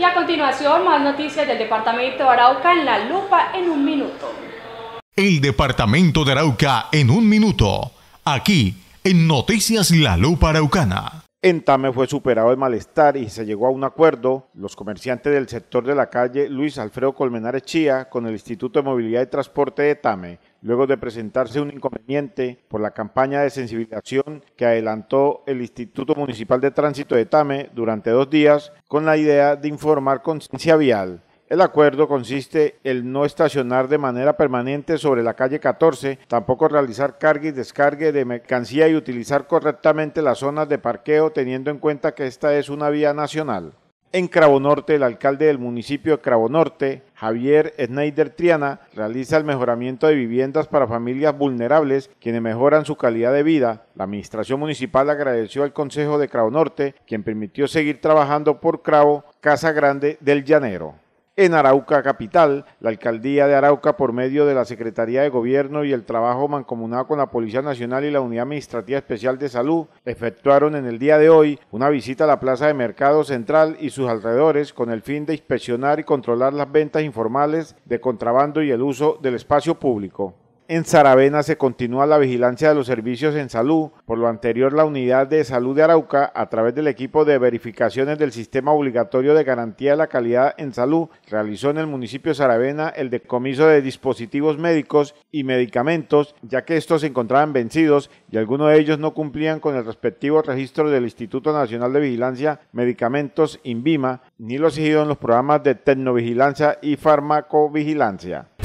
Y a continuación, más noticias del Departamento de Arauca en la lupa en un minuto. El Departamento de Arauca en un minuto. Aquí, en Noticias La Lupa Araucana. En Tame fue superado el malestar y se llegó a un acuerdo. Los comerciantes del sector de la calle Luis Alfredo Colmenares Chía con el Instituto de Movilidad y Transporte de Tame, luego de presentarse un inconveniente por la campaña de sensibilización que adelantó el Instituto Municipal de Tránsito de Tame durante dos días con la idea de informar conciencia vial el acuerdo consiste en no estacionar de manera permanente sobre la calle 14, tampoco realizar carga y descargue de mercancía y utilizar correctamente las zonas de parqueo teniendo en cuenta que esta es una vía nacional. En Cravo Norte, el alcalde del municipio de Cravo Norte, Javier Schneider Triana, realiza el mejoramiento de viviendas para familias vulnerables quienes mejoran su calidad de vida. La administración municipal agradeció al Consejo de Cravo Norte, quien permitió seguir trabajando por Cravo, Casa Grande del Llanero en Arauca Capital. La alcaldía de Arauca, por medio de la Secretaría de Gobierno y el trabajo mancomunado con la Policía Nacional y la Unidad Administrativa Especial de Salud, efectuaron en el día de hoy una visita a la Plaza de Mercado Central y sus alrededores con el fin de inspeccionar y controlar las ventas informales de contrabando y el uso del espacio público. En Saravena se continúa la vigilancia de los servicios en salud. Por lo anterior, la unidad de salud de Arauca, a través del equipo de verificaciones del Sistema Obligatorio de Garantía de la Calidad en Salud, realizó en el municipio de Saravena el decomiso de dispositivos médicos y medicamentos, ya que estos se encontraban vencidos y algunos de ellos no cumplían con el respectivo registro del Instituto Nacional de Vigilancia, Medicamentos, INVIMA, ni lo exigido en los programas de tecnovigilancia y farmacovigilancia.